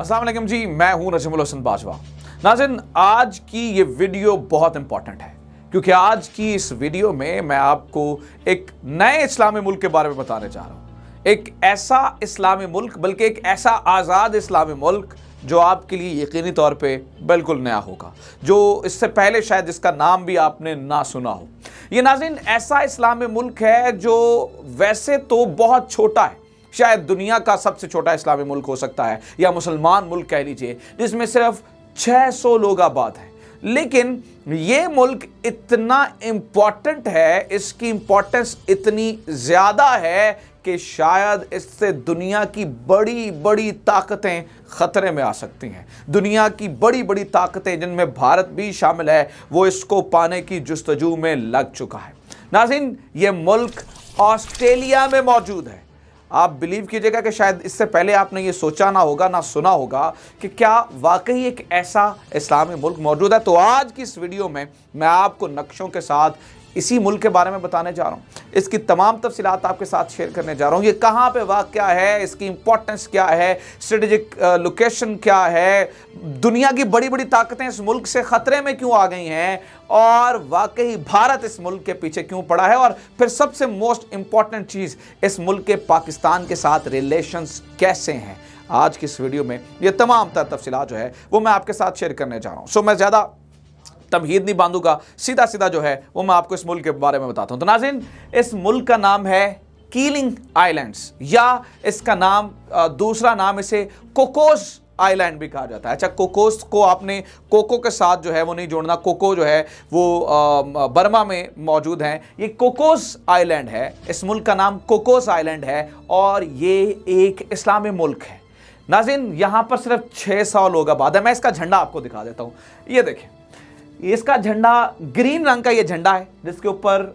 असलम जी मैं हूं नजमुल हसन बाजवा नाजिन आज की ये वीडियो बहुत इंपॉर्टेंट है क्योंकि आज की इस वीडियो में मैं आपको एक नए इस्लामी मुल्क के बारे में बताने जा रहा हूँ एक ऐसा इस्लामी मुल्क बल्कि एक ऐसा आज़ाद इस्लामी मुल्क जो आपके लिए यकीनी तौर पे बिल्कुल नया होगा जो इससे पहले शायद इसका नाम भी आपने ना सुना हो ये नाजिन ऐसा इस्लामी मुल्क है जो वैसे तो बहुत छोटा है शायद दुनिया का सबसे छोटा इस्लामी मुल्क हो सकता है या मुसलमान मुल्क कह लीजिए जिसमें सिर्फ 600 लोग आबाद हैं लेकिन ये मुल्क इतना इम्पॉर्टेंट है इसकी इम्पॉर्टेंस इतनी ज़्यादा है कि शायद इससे दुनिया की बड़ी बड़ी ताकतें ख़तरे में आ सकती हैं दुनिया की बड़ी बड़ी ताकतें जिनमें भारत भी शामिल है वो इसको पाने की जस्तजू में लग चुका है नाजिन ये मुल्क ऑस्ट्रेलिया में मौजूद है आप बिलीव कीजिएगा कि शायद इससे पहले आपने ये सोचा ना होगा ना सुना होगा कि क्या वाकई एक ऐसा इस्लामी मुल्क मौजूद है तो आज की इस वीडियो में मैं आपको नक्शों के साथ इसी मुल्क के बारे में बताने जा रहा हूँ इसकी तमाम तफसीत आपके साथ शेयर करने जा रहा हूँ ये कहाँ पे वाक़ है इसकी इंपॉर्टेंस क्या है स्ट्रेटजिक लोकेशन uh, क्या है दुनिया की बड़ी बड़ी ताकतें इस मुल्क से ख़तरे में क्यों आ गई हैं और वाकई भारत इस मुल्क के पीछे क्यों पड़ा है और फिर सबसे मोस्ट इम्पॉर्टेंट चीज़ इस मुल्क के पाकिस्तान के साथ रिलेशन कैसे हैं आज की इस वीडियो में ये तमाम तर तफसीत जो है वो मैं आपके साथ शेयर करने जा रहा हूँ सो मैं ज़्यादा तमहीद नहीं बांधूंगा सीधा सीधा जो है वो मैं आपको इस मुल्क के बारे में बताता हूँ तो नाजिन इस मुल्क का नाम है कीलिंग आइलैंड्स या इसका नाम दूसरा नाम इसे कोकोस आइलैंड भी कहा जाता है अच्छा कोकोस को आपने कोको के साथ जो है वो नहीं जोड़ना कोको जो है वो बर्मा में मौजूद हैं ये कोकोस आइलैंड है इस मुल्क का नाम कोकोस आइलैंड है और ये एक इस्लामी मुल्क है नाजिन यहाँ पर सिर्फ छः सौ लोग आबाद है मैं इसका झंडा आपको दिखा देता हूँ ये देखें इसका झंडा ग्रीन रंग का ये झंडा है जिसके ऊपर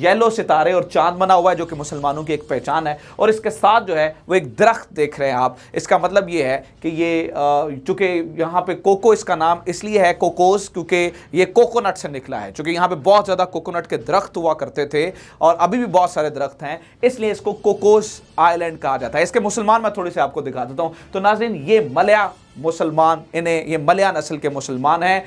येलो सितारे और चांद बना हुआ है जो कि मुसलमानों की एक पहचान है और इसके साथ जो है वो एक दरख्त देख रहे हैं आप इसका मतलब ये है कि ये चूँकि यहाँ पे कोको इसका नाम इसलिए है कोकोस क्योंकि ये कोकोनट से निकला है चूँकि यहाँ पे बहुत ज़्यादा कोकोनट के दरख्त हुआ करते थे और अभी भी बहुत सारे दरख्त हैं इसलिए इसको कोकोस आइलैंड कहा जाता है इसके मुसलमान मैं थोड़ी सी आपको दिखा देता हूँ तो नाजिन ये मलया मुसलमान इन्हें ये मलया नस्ल के मुसलमान हैं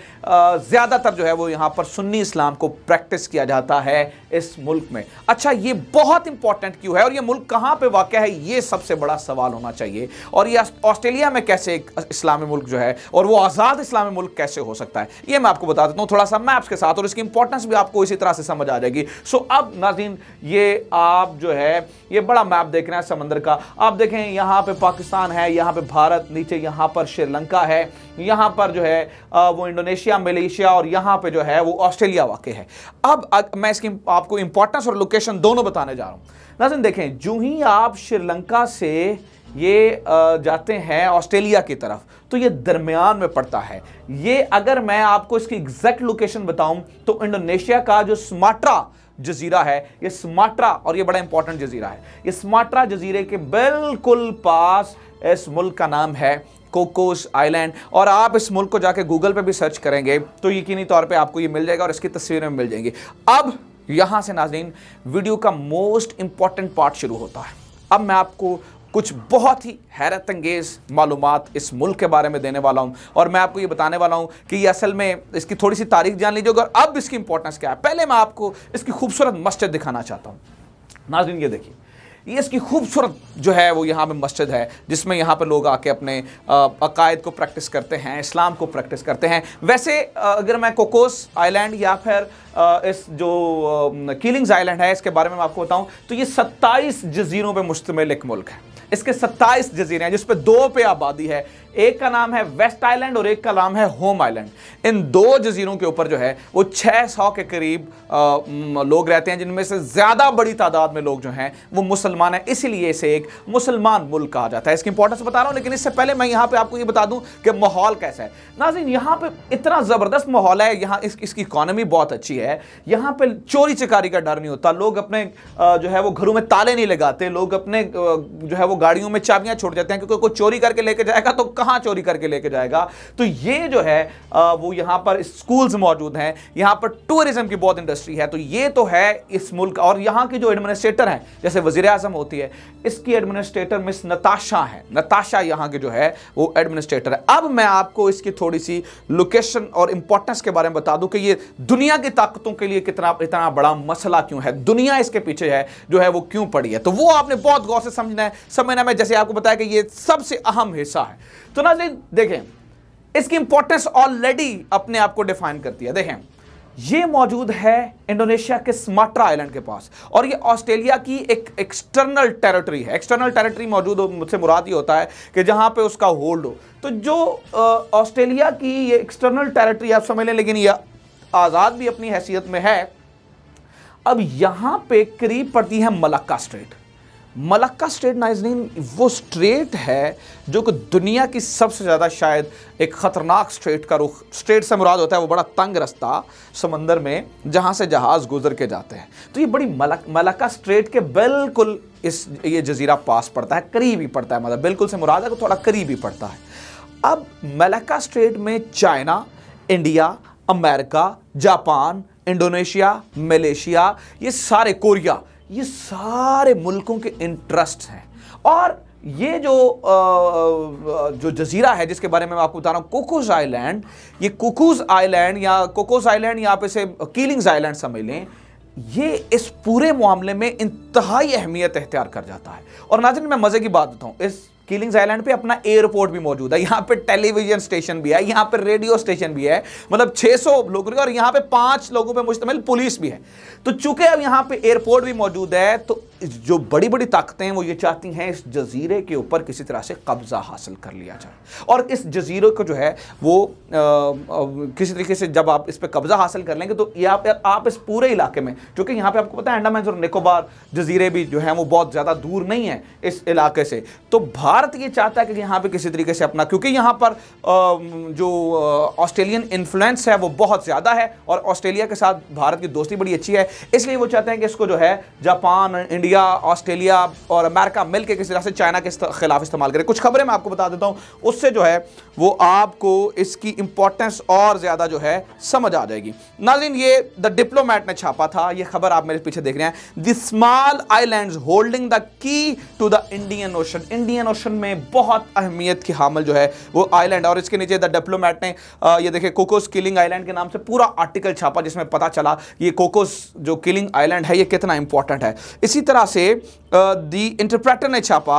ज़्यादातर जो है वो यहाँ पर सुन्नी इस्लाम को प्रैक्टिस किया जाता है इस मुल्क में अच्छा ये बहुत इंपॉर्टेंट क्यों है और ये मुल्क कहाँ पे वाक़ है ये सबसे बड़ा सवाल होना चाहिए और ये ऑस्ट्रेलिया में कैसे एक इस्लामी मुल्क जो है और वो आज़ाद इस्लामी मुल्क कैसे हो सकता है ये मैं आपको बता देता हूँ थोड़ा सा मैप्स के साथ और इसकी इंपॉर्टेंस भी आपको इसी तरह से समझ आ जाएगी सो अब नाजीन ये आप जो है ये बड़ा मैप देख रहे हैं समंदर का आप देखें यहाँ पर पाकिस्तान है यहाँ पर भारत नीचे यहाँ पर श्रीलंका है यहां पर जो है वो इंडोनेशिया मलेशिया और यहां पे जो है वो ऑस्ट्रेलिया वाक़ है अब अग, मैं इसकी आपको इंपॉर्टेंस और लोकेशन दोनों बताने जा रहा हूं नाजन देखें जो ही आप श्रीलंका से ये जाते हैं ऑस्ट्रेलिया की तरफ तो ये दरमियान में पड़ता है ये अगर मैं आपको इसकी एग्जैक्ट लोकेशन बताऊं तो इंडोनेशिया का जो स्माट्रा जजीरा है ये स्माट्रा और ये बड़ा इंपॉर्टेंट जजीरा है ये स्माट्रा जजीरे के बिल्कुल पास इस मुल्क का नाम है कोकोस आइलैंड और आप इस मुल्क को जाके गूगल पे भी सर्च करेंगे तो यकीनी तौर पे आपको ये मिल जाएगा और इसकी तस्वीरें मिल जाएंगी अब यहाँ से नाजरीन वीडियो का मोस्ट इंपॉर्टेंट पार्ट शुरू होता है अब मैं आपको कुछ बहुत ही हैरत अंगेज मालूम इस मुल्क के बारे में देने वाला हूँ और मैं आपको ये बताने वाला हूँ कि ये असल में इसकी थोड़ी सी तारीख जान लीजिए और अब इसकी इंपॉर्टेंस क्या है पहले मैं आपको इसकी खूबसूरत मस्जिद दिखाना चाहता हूँ नाजरीन ये देखिए ये इसकी खूबसूरत जो है वो यहाँ पे मस्जिद है जिसमें यहाँ पर लोग आके अपने अकायद को प्रैक्टिस करते हैं इस्लाम को प्रैक्टिस करते हैं वैसे अगर मैं कोकोस आइलैंड या फिर इस जो कीलिंग्स आइलैंड है इसके बारे में मैं आपको बताऊँ तो ये सत्ताईस जजीरों पर मुश्तमिल एक मुल्क है इसके सत्ताईस जजीरे हैं जिस पर दो पे आबादी है एक का नाम है वेस्ट आइलैंड और एक का नाम है होम आइलैंड इन दो जजीरों के ऊपर जो है वो 600 के करीब आ, लोग रहते हैं जिनमें से ज़्यादा बड़ी तादाद में लोग जो हैं वो मुसलमान हैं इसीलिए इसे एक मुसलमान मुल्क कहा जाता है इसकी इंपॉर्टेंस बता रहा हूँ लेकिन इससे पहले मैं यहाँ पर आपको ये बता दूँ कि माहौल कैसा है नाजिन यहाँ पर इतना ज़बरदस्त माहौल है यहाँ इस, इसकी इकॉनमी बहुत अच्छी है यहाँ पर चोरी चकारी का डर नहीं होता लोग अपने जो है वो घरों में ताले नहीं लगाते लोग अपने जो है वो गाड़ियों में चाबियाँ छोड़ जाते हैं क्योंकि कोई चोरी करके लेके जाएगा तो कहां चोरी करके लेके जाएगा तो ये जो है वो यहां पर स्कूल्स मौजूद हैं यहां पर टूरिज्म की बहुत इंडस्ट्री है तो ये तो है इस मुल्क और यहां के जो एडमिनिस्ट्रेटर हैं जैसे वजीर आजम होती है इसकी एडमिनिस्ट्रेटर मिस नताशा है नताशा यहां के जो है वो एडमिनिस्ट्रेटर है अब मैं आपको इसकी थोड़ी सी लोकेशन और इंपॉर्टेंस के बारे में बता दूं कि ये दुनिया की ताकतों के लिए कितना इतना बड़ा मसला क्यों है दुनिया इसके पीछे है जो है वो क्यों पड़ी है तो वो आपने बहुत गौर से समझना है समझना में जैसे आपको बताया कि ये सबसे अहम हिस्सा है तो नाजरीन देखें इसकी इंपॉर्टेंस ऑलरेडी अपने आप को डिफाइन करती है देखें ये मौजूद है इंडोनेशिया के स्माट्रा आइलैंड के पास और ये ऑस्ट्रेलिया की एक एक्सटर्नल टेरिटरी है एक्सटर्नल टेरिटरी मौजूद हो मुझसे मुराद ही होता है कि जहां पे उसका होल्ड हो तो जो ऑस्ट्रेलिया की ये एक्सटर्नल टेरिटरी आप समझ लें लेकिन ये आज़ाद भी अपनी हैसियत में है अब यहां पे करीब पड़ती है मलक्का स्ट्रेट मलक्का स्ट्रेट नाइजनिन वो स्ट्रेट है जो कि दुनिया की सबसे ज़्यादा शायद एक ख़तरनाक स्ट्रेट का रुख स्ट्रेट से मुराद होता है वो बड़ा तंग रास्ता समंदर में जहाँ से जहाज़ गुजर के जाते हैं तो ये बड़ी मलक मलक्का स्ट्रेट के बिल्कुल इस ये जजीरा पास पड़ता है करीब ही पड़ता है मतलब बिल्कुल से मुराद है को थोड़ा करीब ही पड़ता है अब मलक्का स्ट्रेट में China India America Japan Indonesia Malaysia ये सारे कोरिया ये सारे मुल्कों के इंटरेस्ट हैं और ये जो आ, जो जजीरा है जिसके बारे में मैं आपको बता रहा हूँ कोकोज आइलैंड ये कोकोज आइलैंड या कोकोज आइलैंड या आप इसे कीलिंग्स आइलैंड समझ लें ये इस पूरे मामले में इंतहाई अहमियत अख्तियार कर जाता है और नाजिन मैं मज़े की बात बताऊँ इस किलिंग्स आइलैंड पे अपना एयरपोर्ट भी मौजूद है यहाँ पे टेलीविजन स्टेशन भी है यहाँ पे रेडियो स्टेशन भी है मतलब 600 लोगों के और यहाँ पे पांच लोगों पे मुश्तमिल पुलिस भी है तो चूंकि अब यहाँ पे एयरपोर्ट भी मौजूद है तो जो बड़ी बड़ी ताकतें हैं वो ये चाहती हैं इस जजीरे के ऊपर किसी तरह से कब्ज़ा हासिल कर लिया जाए और इस जजीरे को जो है वो आ, किसी तरीके से जब आप इस पर कब्ज़ा हासिल कर लेंगे तो ये आप, आप इस पूरे इलाके में क्योंकि यहाँ पर आपको पता है अंडामान और निकोबार जजीरे भी जो हैं वो बहुत ज़्यादा दूर नहीं है इस इलाके से तो भारत ये चाहता है कि यहाँ पर किसी तरीके से अपना क्योंकि यहाँ पर जो ऑस्ट्रेलियन इन्फ्लुएंस है वो बहुत ज़्यादा है और ऑस्ट्रेलिया के साथ भारत की दोस्ती बड़ी अच्छी है इसलिए वो चाहते हैं कि इसको जो है जापान इंडिया इंडिया ऑस्ट्रेलिया और अमेरिका मिल के किसी तरह से चाइना के खिलाफ इस्तेमाल करें कुछ खबरें मैं आपको बता देता हूँ उससे जो है वो आपको इसकी इंपॉर्टेंस और ज़्यादा जो है समझ आ जाएगी नाजिन ये द डिप्लोमैट ने छापा था ये खबर आप मेरे पीछे देख रहे हैं the small island holding the key to the Indian ocean Indian ocean में बहुत अहमियत की हामल जो है वो आईलैंड और इसके नीचे द डिप्लोमैट ने आ, ये देखे कोकोस किलिंग आईलैंड के नाम से पूरा आर्टिकल छापा जिसमें पता चला ये कोकोस जो किलिंग आईलैंड है ये कितना इंपॉर्टेंट है इसी तरह से दी इंटरप्रेटर ने छापा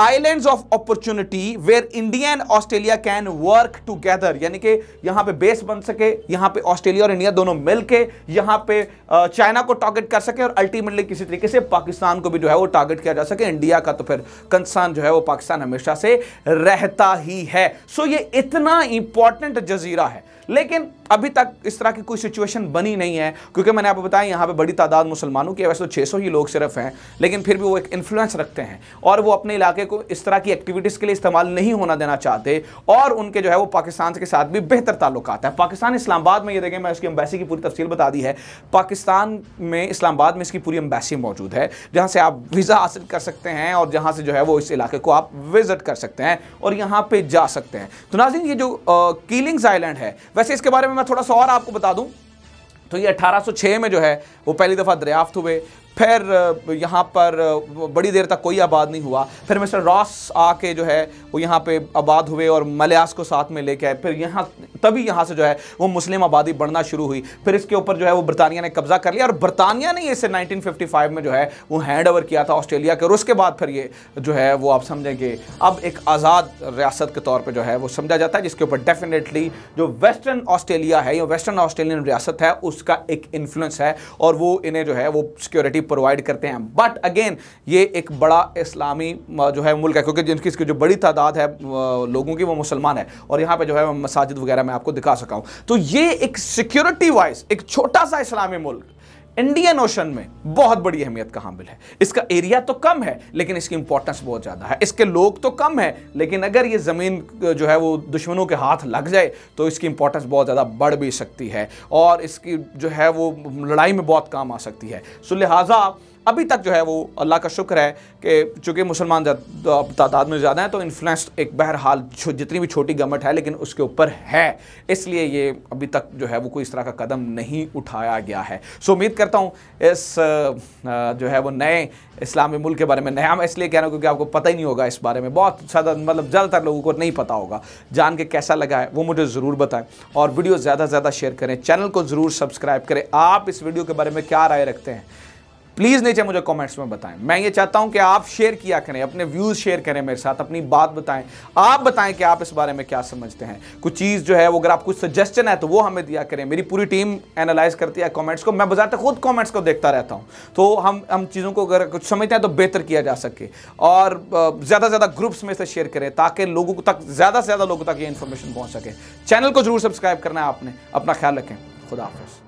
islands of opportunity where India and Australia can work together यानी कि यहां पे बेस बन सके यहां पे ऑस्ट्रेलिया और इंडिया दोनों मिलके यहां पे चाइना को टारगेट कर सके और अल्टीमेटली किसी तरीके से पाकिस्तान को भी जो है वो टारगेट किया जा सके इंडिया का तो फिर कंसर्न जो है वो पाकिस्तान हमेशा से रहता ही है सो so ये इतना इंपॉर्टेंट जजीरा है लेकिन अभी तक इस तरह की कोई सिचुएशन बनी नहीं है क्योंकि मैंने आपको बताया यहाँ पे बड़ी तादाद मुसलमानों की वैसे तो छः ही लोग सिर्फ हैं लेकिन फिर भी वो एक इन्फ्लुएंस रखते हैं और वो अपने इलाके को इस तरह की एक्टिविटीज़ के लिए इस्तेमाल नहीं होना देना चाहते और उनके जो है वो पाकिस्तान के साथ भी बेहतर ताल्लुक है पाकिस्तान इस्लामाबाद में ये देखें मैं उसकी अम्बैसी की पूरी तफसील बता दी है पाकिस्तान में इस्लामाबाद में इसकी पूरी अम्बैसी मौजूद है जहाँ से आप वीज़ा हासिल कर सकते हैं और जहाँ से जो है वो इस इलाके को आप विज़िट कर सकते हैं और यहाँ पर जा सकते हैं तो नाजिन ये जो कीलिंग्स आइलैंड है वैसे इसके बारे में मैं थोड़ा सा और आपको बता दूं तो ये 1806 में जो है वो पहली दफ़ा दरियाफ्त हुए फिर यहाँ पर बड़ी देर तक कोई आबाद नहीं हुआ फिर मिस्टर रॉस आके जो है वो यहाँ पे आबाद हुए और मलयास को साथ में लेके आए फिर यहाँ तभी यहाँ से जो है वो मुस्लिम आबादी बढ़ना शुरू हुई फिर इसके ऊपर जो है वो बरतानिया ने कब्जा कर लिया और बरतानिया ने इसे 1955 में जो है वो हैंड ओवर किया था ऑस्ट्रेलिया के और उसके बाद फिर ये जो है वो आप समझेंगे अब एक आज़ाद रियासत के तौर पर जो है वो समझा जाता है जिसके ऊपर डेफिनेटली जो वेस्टर्न ऑस्ट्रेलिया है या वेस्टर्न ऑस्ट्रेलियन रियासत है उसका एक इन्फ्लुंस है और वो इन्हें जो है वो सिक्योरिटी प्रोवाइड करते हैं बट अगेन ये एक बड़ा इस्लामी जो है मुल्क है क्योंकि जिनकी इसकी जो बड़ी तादाद है लोगों की वो मुसलमान है और यहाँ पर जो है मसाजिद वगैरह मैं आपको दिखा सका हूँ तो ये एक सिक्योरिटी वाइज एक छोटा सा इस्लामी मुल्क इंडियन ओशन में बहुत बड़ी अहमियत का हामिल है इसका एरिया तो कम है लेकिन इसकी इंपॉर्टेंस बहुत ज़्यादा है इसके लोग तो कम है लेकिन अगर ये ज़मीन जो है वो दुश्मनों के हाथ लग जाए तो इसकी इंपॉर्टेंस बहुत ज़्यादा बढ़ भी सकती है और इसकी जो है वो लड़ाई में बहुत काम आ सकती है सो लिहाजा अभी तक जो है वो अल्लाह का शुक्र है कि चूँकि मुसलमान तादाद में ज़्यादा हैं तो इन्फ्लुएंस एक बहरहाल जितनी भी छोटी गवर्नमेंट है लेकिन उसके ऊपर है इसलिए ये अभी तक जो है वो कोई इस तरह का कदम नहीं उठाया गया है सो उम्मीद करता हूँ इस जो है वो नए इस्लामी मुल्क के बारे में नया मैं इसलिए कह रहा हूँ क्योंकि आपको पता ही नहीं होगा इस बारे में बहुत ज़्यादा मतलब ज़्यादातर लोगों को नहीं पता होगा जान के कैसा लगा है वो मुझे ज़रूर बताएं और वीडियो ज़्यादा से ज़्यादा शेयर करें चैनल को ज़रूर सब्सक्राइब करें आप इस वीडियो के बारे में क्या राय रखते हैं प्लीज़ नीचे मुझे कमेंट्स में बताएं मैं ये चाहता हूं कि आप शेयर किया करें अपने व्यूज़ शेयर करें मेरे साथ अपनी बात बताएं आप बताएं कि आप इस बारे में क्या समझते हैं कुछ चीज़ जो है वो अगर आप कुछ सजेशन है तो वो हमें दिया करें मेरी पूरी टीम एनालाइज करती है कॉमेंट्स को मैं बजाते खुद कॉमेंट्स को देखता रहता हूँ तो हम हम चीज़ों को अगर कुछ समझते हैं तो बेहतर किया जा सके और ज़्यादा से ज़्यादा ग्रुप्स में इसे शेयर करें ताकि लोगों तक ज़्यादा से ज़्यादा लोगों तक ये इन्फॉर्मेशन पहुँच सके चैनल को जरूर सब्सक्राइब करना है आपने अपना ख्याल रखें खुदा हाफिज़